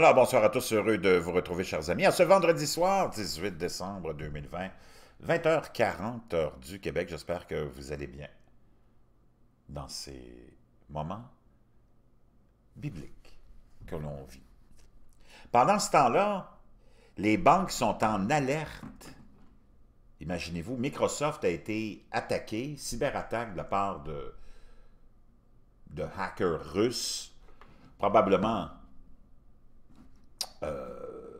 Alors, bonsoir à tous, heureux de vous retrouver, chers amis, à ce vendredi soir, 18 décembre 2020, 20h40, heure du Québec. J'espère que vous allez bien dans ces moments bibliques que l'on vit. Pendant ce temps-là, les banques sont en alerte. Imaginez-vous, Microsoft a été attaqué, cyberattaque de la part de, de hackers russes, probablement euh,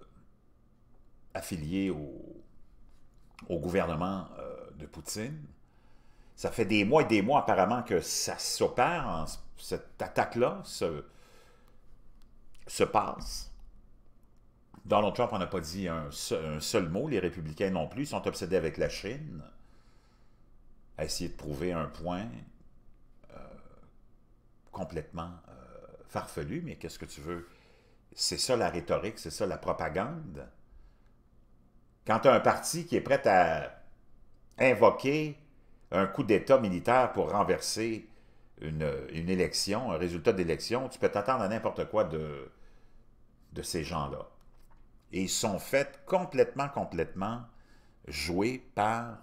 affilié au, gouvernement euh, de Poutine. Ça fait des mois et des mois apparemment que ça s'opère, cette attaque-là se, se passe. Donald Trump n'a pas dit un seul, mot, les républicains non plus, sont obsédés avec la Chine, à essayer de prouver un point euh, complètement farfelu, mais qu'est-ce que tu veux c'est ça la rhétorique, c'est ça la propagande. Quand tu as un parti qui est prêt à invoquer un coup d'État militaire pour renverser une, élection, un résultat d'élection, tu peux t'attendre à n'importe quoi de, de ces gens-là. Et ils sont faits complètement, complètement joués par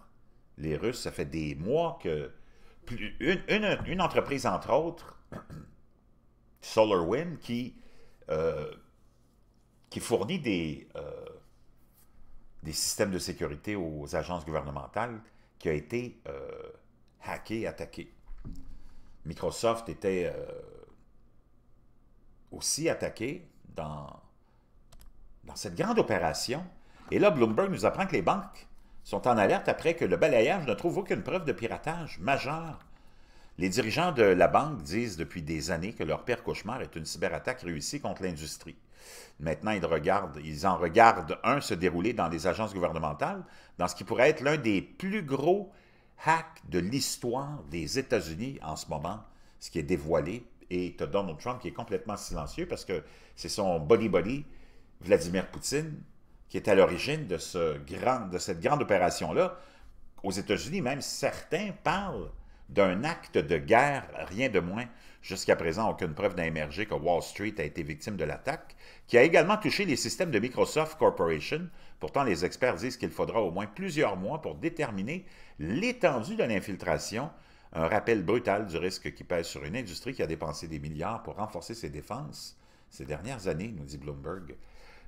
les Russes. Ça fait des mois que... une, entreprise, entre autres, SolarWind, qui euh, qui fournit des, euh, des systèmes de sécurité aux agences gouvernementales, qui a été euh, hacké, attaqué. Microsoft était euh, aussi attaqué dans, dans cette grande opération. Et là, Bloomberg nous apprend que les banques sont en alerte après que le balayage ne trouve aucune preuve de piratage majeur les dirigeants de la banque disent depuis des années que leur pire cauchemar est une cyberattaque réussie contre l'industrie. Maintenant, ils, regardent, ils en regardent un se dérouler dans des agences gouvernementales, dans ce qui pourrait être l'un des plus gros hacks de l'histoire des États-Unis en ce moment, ce qui est dévoilé. Et tu as Donald Trump qui est complètement silencieux parce que c'est son body Vladimir Poutine, qui est à l'origine de, ce de cette grande opération-là. Aux États-Unis, même certains parlent d'un acte de guerre, rien de moins. Jusqu'à présent, aucune preuve n'a émergé que Wall Street a été victime de l'attaque, qui a également touché les systèmes de Microsoft Corporation. Pourtant, les experts disent qu'il faudra au moins plusieurs mois pour déterminer l'étendue de l'infiltration, un rappel brutal du risque qui pèse sur une industrie qui a dépensé des milliards pour renforcer ses défenses ces dernières années, nous dit Bloomberg.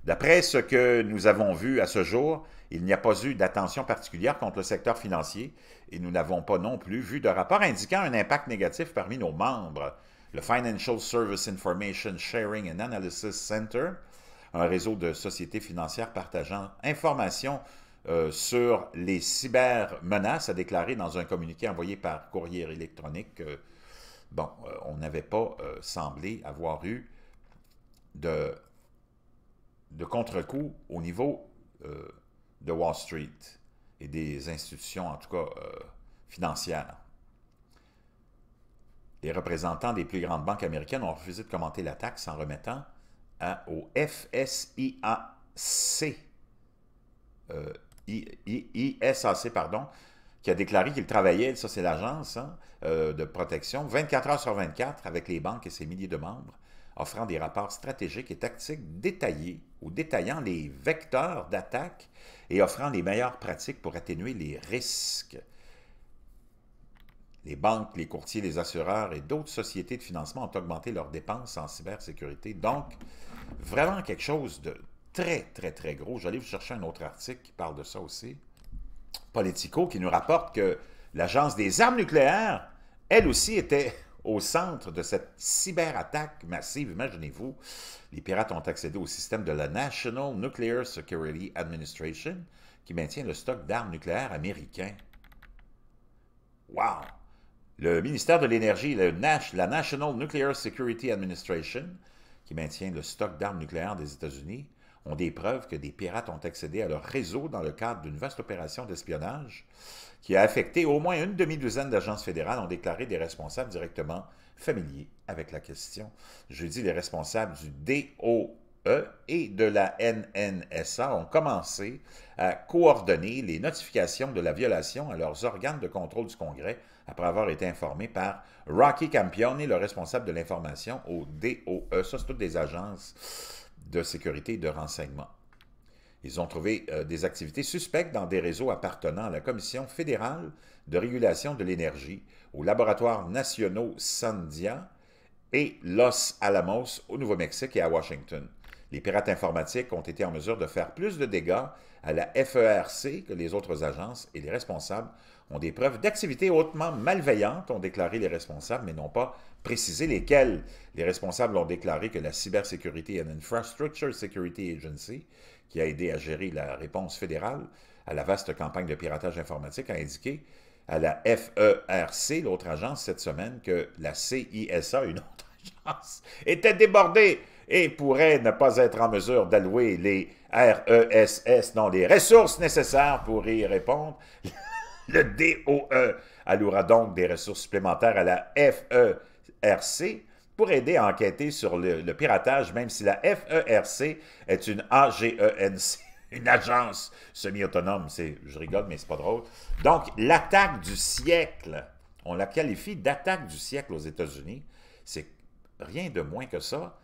D'après ce que nous avons vu à ce jour, il n'y a pas eu d'attention particulière contre le secteur financier et nous n'avons pas non plus vu de rapport indiquant un impact négatif parmi nos membres. Le Financial Service Information Sharing and Analysis Center, un réseau de sociétés financières partageant informations euh, sur les cybermenaces, a déclaré dans un communiqué envoyé par courrier électronique euh, Bon, euh, on n'avait pas semblé avoir eu de de contre-coup au niveau euh, de Wall Street et des institutions, en tout cas euh, financières. Les représentants des plus grandes banques américaines ont refusé de commenter la taxe en remettant au FSIAC, euh, pardon, qui a déclaré qu'il travaillait, ça c'est l'agence hein, de protection, 24 heures sur 24 avec les banques et ses milliers de membres, offrant des rapports stratégiques et tactiques détaillés ou détaillant les vecteurs d'attaque et offrant les meilleures pratiques pour atténuer les risques. Les banques, les courtiers, les assureurs et d'autres sociétés de financement ont augmenté leurs dépenses en cybersécurité. Donc, vraiment quelque chose de très, très, très gros. J'allais vous chercher un autre article qui parle de ça aussi. Politico, qui nous rapporte que l'Agence des armes nucléaires, elle aussi, était au centre de cette cyberattaque massive. Imaginez-vous, les pirates ont accédé au système de la National Nuclear Security Administration qui maintient le stock d'armes nucléaires américains. Wow! Le ministère de l'Énergie, la National Nuclear Security Administration, qui maintient le stock d'armes nucléaires des États-Unis, ont des preuves que des pirates ont accédé à leur réseau dans le cadre d'une vaste opération d'espionnage qui a affecté au moins une demi-douzaine d'agences fédérales ont déclaré des responsables directement familiers avec la question. Je dis les responsables du DOE et de la NNSA ont commencé à coordonner les notifications de la violation à leurs organes de contrôle du Congrès après avoir été informés par Rocky Campione, le responsable de l'information au DOE. Ça, c'est toutes des agences de sécurité et de renseignement. Ils ont trouvé euh, des activités suspectes dans des réseaux appartenant à la Commission fédérale de régulation de l'énergie, aux laboratoires nationaux Sandia et Los Alamos au Nouveau-Mexique et à Washington. Les pirates informatiques ont été en mesure de faire plus de dégâts à la FERC que les autres agences et les responsables ont des preuves d'activités hautement malveillantes, ont déclaré les responsables, mais non pas préciser lesquels. Les responsables ont déclaré que la Cybersecurity and Infrastructure Security Agency, qui a aidé à gérer la réponse fédérale à la vaste campagne de piratage informatique, a indiqué à la FERC, l'autre agence, cette semaine, que la CISA, une autre agence, était débordée et pourrait ne pas être en mesure d'allouer les RESS, non, les ressources nécessaires pour y répondre. Le DOE allouera donc des ressources supplémentaires à la FERC E pour aider à enquêter sur le, piratage, même si la FERC est une AGENC une agence semi-autonome. C'est, je rigole, mais c'est pas drôle. Donc, l'attaque du siècle, on la qualifie d'attaque du siècle aux États-Unis. C'est rien de moins que ça.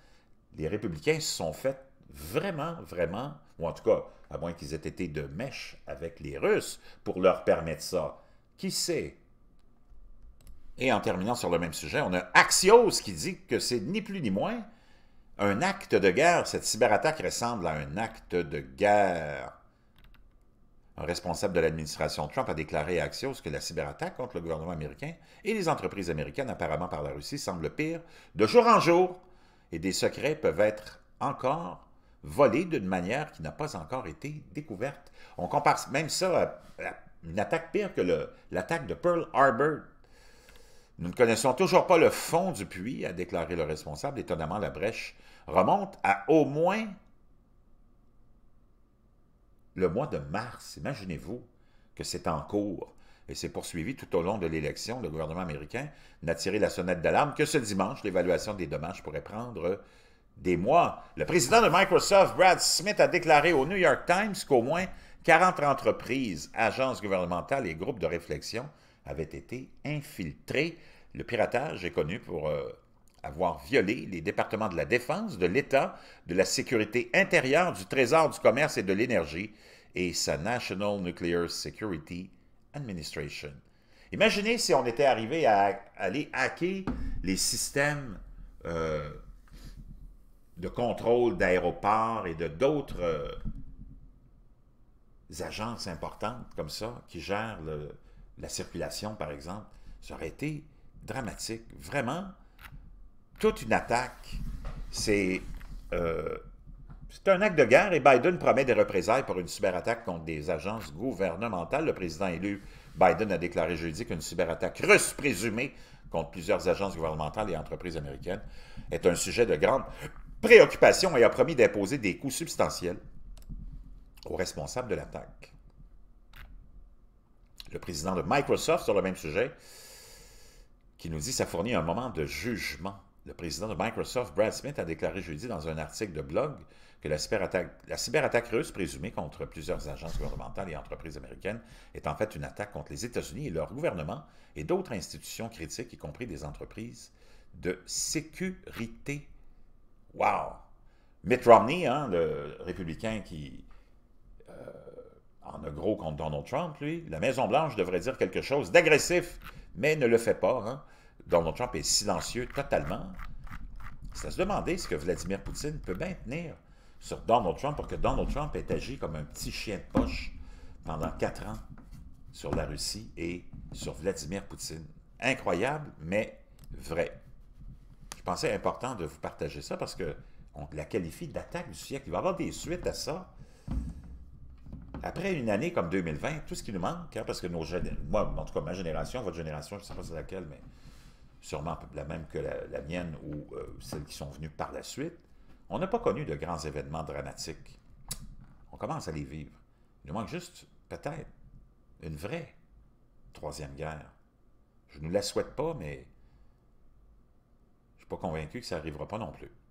Les républicains se sont fait vraiment, vraiment, ou en tout cas, à moins qu'ils aient été de mèche avec les Russes pour leur permettre ça. Qui sait? Et en terminant sur le même sujet, on a Axios qui dit que c'est ni plus ni moins un acte de guerre. Cette cyberattaque ressemble à un acte de guerre. Un responsable de l'administration Trump a déclaré à Axios que la cyberattaque contre le gouvernement américain et les entreprises américaines, apparemment par la Russie, semble pire de jour en jour et des secrets peuvent être encore volés d'une manière qui n'a pas encore été découverte. On compare même ça à, une attaque pire que l'attaque de Pearl Harbor nous ne connaissons toujours pas le fond du puits, a déclaré le responsable. Étonnamment, la brèche remonte à au moins le mois de mars. Imaginez-vous que c'est en cours et s'est poursuivi tout au long de l'élection. Le gouvernement américain n'a tiré la sonnette d'alarme que ce dimanche. L'évaluation des dommages pourrait prendre des mois. Le président de Microsoft, Brad Smith, a déclaré au New York Times qu'au moins 40 entreprises, agences gouvernementales et groupes de réflexion – avait été infiltré. Le piratage est connu pour euh, avoir violé les départements de la Défense, de l'État, de la Sécurité intérieure, du Trésor, du Commerce et de l'Énergie et sa National Nuclear Security Administration. Imaginez si on était arrivé à aller hacker les systèmes euh, de contrôle d'aéroports et de d'autres euh, agences importantes comme ça qui gèrent le, la circulation, par exemple, ça aurait été dramatique. Vraiment, toute une attaque. Euh, c'est un acte de guerre et Biden promet des représailles pour une cyberattaque contre des agences gouvernementales. Le président élu Biden a déclaré jeudi qu'une cyberattaque russe présumée contre plusieurs agences gouvernementales et entreprises américaines est un sujet de grande préoccupation et a promis d'imposer des coûts substantiels aux responsables de l'attaque le président de Microsoft sur le même sujet, qui nous dit ça fournit un moment de jugement. Le président de Microsoft, Brad Smith, a déclaré jeudi dans un article de blog que la cyberattaque, russe présumée contre plusieurs agences gouvernementales et entreprises américaines est en fait une attaque contre les États-Unis et leur gouvernement et d'autres institutions critiques, y compris des entreprises de sécurité. Wow! Mitt Romney, hein, le républicain qui un a gros contre Donald Trump, lui. La Maison-Blanche devrait dire quelque chose d'agressif, mais ne le fait pas. Hein. Donald Trump est silencieux totalement. Ça se demander ce que Vladimir Poutine peut maintenir sur Donald Trump pour que Donald Trump ait agi comme un petit chien de poche pendant quatre ans sur la Russie et sur Vladimir Poutine. Incroyable, mais vrai. Je pensais important de vous partager ça parce que on la qualifie d'attaque du siècle. Il va y avoir des suites à ça après une année comme 2020, tout ce qui nous manque, hein, parce que nos moi, en tout cas, ma génération, votre génération, je ne sais pas c'est laquelle, mais sûrement la même que la, mienne ou euh, celles qui sont venues par la suite, on n'a pas connu de grands événements dramatiques. On commence à les vivre. Il nous manque juste, peut-être, une vraie troisième guerre. Je ne la souhaite pas, mais je ne suis pas convaincu que ça n'arrivera pas non plus.